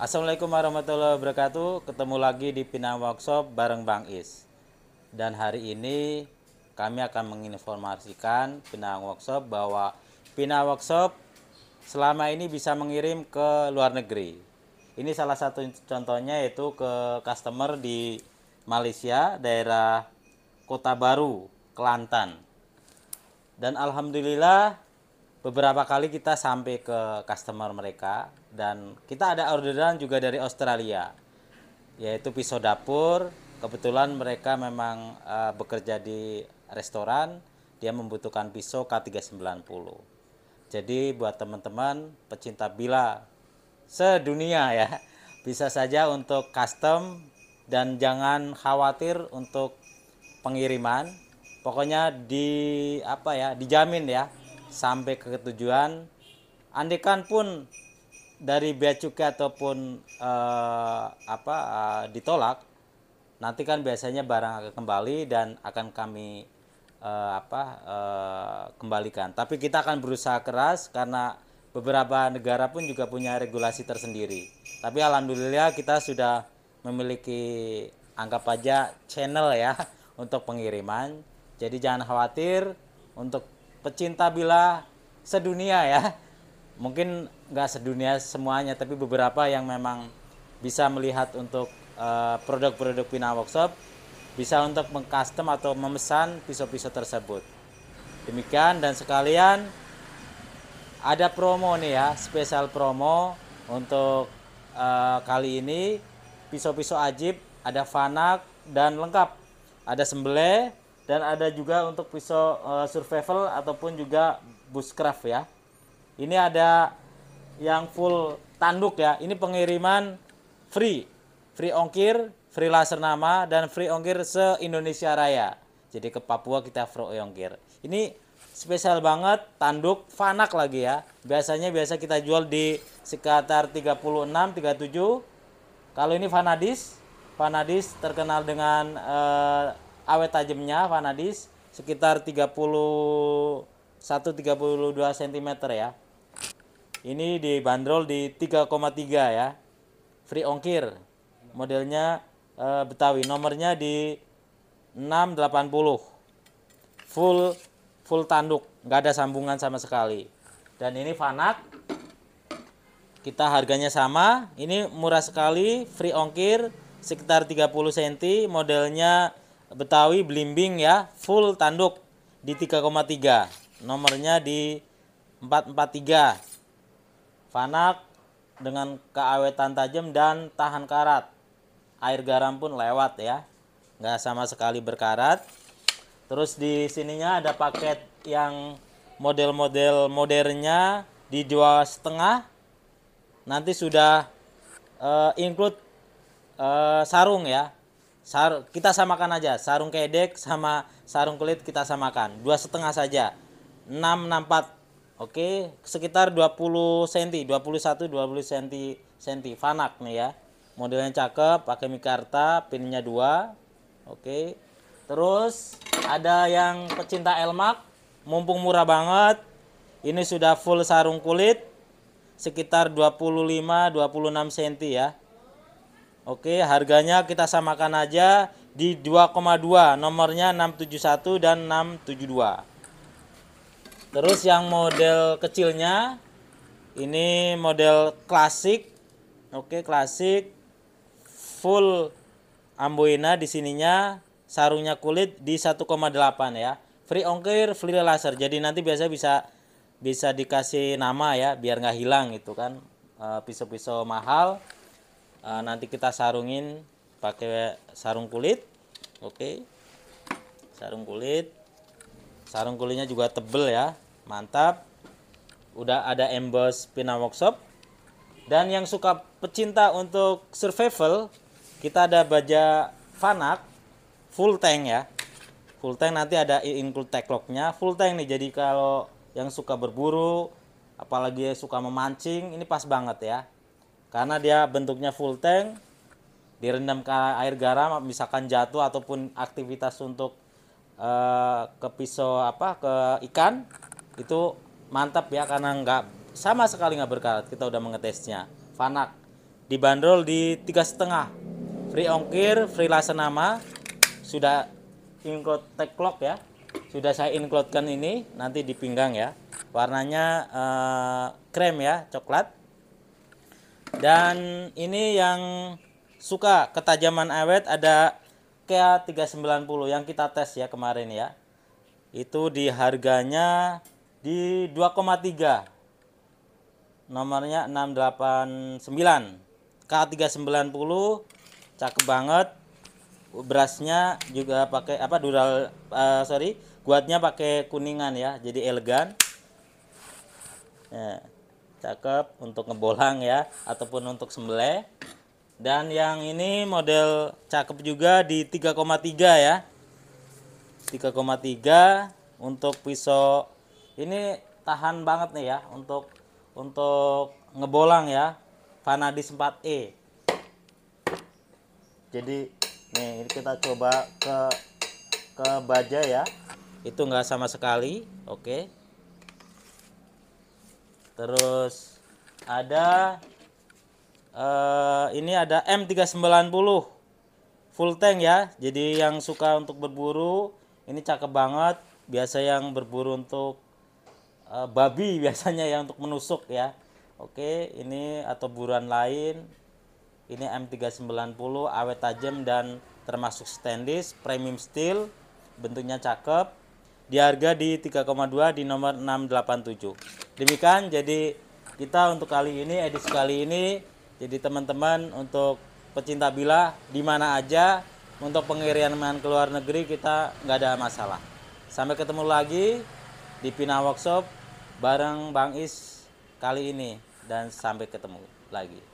Assalamualaikum warahmatullahi wabarakatuh. Ketemu lagi di Pinang Workshop bareng Bang Is. Dan hari ini kami akan menginformasikan Pinang Workshop bahwa Pinang Workshop selama ini bisa mengirim ke luar negeri. Ini salah satu contohnya yaitu ke customer di Malaysia, daerah Kota Baru, Kelantan. Dan alhamdulillah beberapa kali kita sampai ke customer mereka dan kita ada orderan juga dari Australia yaitu pisau dapur kebetulan mereka memang uh, bekerja di restoran dia membutuhkan pisau K390 jadi buat teman-teman pecinta bila sedunia ya bisa saja untuk custom dan jangan khawatir untuk pengiriman pokoknya di apa ya dijamin ya sampai ke tujuan andikan pun dari bea cukai ataupun eh, apa eh, ditolak nanti kan biasanya barang akan kembali dan akan kami eh, apa eh, kembalikan tapi kita akan berusaha keras karena beberapa negara pun juga punya regulasi tersendiri tapi alhamdulillah kita sudah memiliki anggap aja channel ya untuk pengiriman jadi jangan khawatir untuk pecinta bila sedunia ya mungkin nggak sedunia semuanya tapi beberapa yang memang bisa melihat untuk eh, produk-produk uh, Pina Workshop bisa untuk mengcustom atau memesan pisau-pisau tersebut demikian dan sekalian ada promo nih ya spesial promo untuk uh, kali ini pisau-pisau ajib ada fanak dan lengkap ada sembelih dan ada juga untuk pisau uh, survival ataupun juga bushcraft ya ini ada yang full tanduk ya ini pengiriman free free ongkir free laser nama dan free ongkir se Indonesia Raya jadi ke Papua kita free ongkir ini spesial banget tanduk fanak lagi ya biasanya biasa kita jual di sekitar 36 37 kalau ini fanadis fanadis terkenal dengan uh, awet tajamnya Vanadis sekitar 31 32 cm ya. Ini dibanderol di 3,3 ya. Free ongkir. Modelnya e, Betawi, nomornya di 680. Full full tanduk, nggak ada sambungan sama sekali. Dan ini Vanak kita harganya sama ini murah sekali free ongkir sekitar 30 cm modelnya Betawi Blimbing ya, full tanduk di 3,3. Nomornya di 443. Fanak dengan keawetan tajam dan tahan karat. Air garam pun lewat ya. Nggak sama sekali berkarat. Terus di sininya ada paket yang model-model modernnya dijual setengah nanti sudah uh, include uh, sarung ya Sar kita samakan aja sarung kedek sama sarung kulit kita samakan dua setengah saja 664 Oke, sekitar 20 cm, 21 20 cm senti fanak nih ya. Modelnya cakep, pakai mikarta, pinnya dua Oke. Terus ada yang pecinta Elmak, mumpung murah banget. Ini sudah full sarung kulit sekitar 25 26 cm ya. Oke, harganya kita samakan aja di 2,2. Nomornya 671 dan 672. Terus yang model kecilnya ini model klasik. Oke, klasik full amboina di sininya sarungnya kulit di 1,8 ya. Free ongkir, free laser. Jadi nanti biasa bisa bisa dikasih nama ya biar nggak hilang gitu kan. Eh, pisau-pisau mahal Eh, nanti kita sarungin pakai sarung kulit oke sarung kulit sarung kulitnya juga tebel ya mantap udah ada emboss pina workshop dan yang suka pecinta untuk survival kita ada baja fanak full tank ya full tank nanti ada include tag locknya full tank nih jadi kalau yang suka berburu apalagi suka memancing ini pas banget ya karena dia bentuknya full tank direndam ke air garam misalkan jatuh ataupun aktivitas untuk uh, eh, ke pisau apa ke ikan itu mantap ya karena nggak sama sekali nggak berkarat kita udah mengetesnya Fanak dibanderol di tiga setengah free ongkir free nama, sudah include tag clock ya sudah saya includekan ini nanti di pinggang ya warnanya uh, krem ya coklat dan ini yang suka ketajaman awet ada Kea 390 yang kita tes ya kemarin ya. Itu di harganya di 2,3. Nomornya 689. K390 cakep banget. Berasnya juga pakai apa dural uh, sorry, Kuatnya pakai kuningan ya, jadi elegan. yeah cakep untuk ngebolang ya ataupun untuk sembelih dan yang ini model cakep juga di 3,3 ya 3,3 untuk pisau ini tahan banget nih ya untuk untuk ngebolang ya Vanadis 4E jadi nih ini kita coba ke ke baja ya itu nggak sama sekali oke okay. Terus ada uh, ini ada M390 full tank ya. Jadi yang suka untuk berburu ini cakep banget. Biasa yang berburu untuk uh, babi biasanya ya untuk menusuk ya. Oke, ini atau buruan lain. Ini M390 awet tajam dan termasuk stainless premium steel bentuknya cakep di harga di 3,2 di nomor 687. Demikian jadi kita untuk kali ini edisi kali ini jadi teman-teman untuk pecinta bila di mana aja untuk pengiriman ke luar negeri kita nggak ada masalah. Sampai ketemu lagi di Pina Workshop bareng Bang Is kali ini dan sampai ketemu lagi.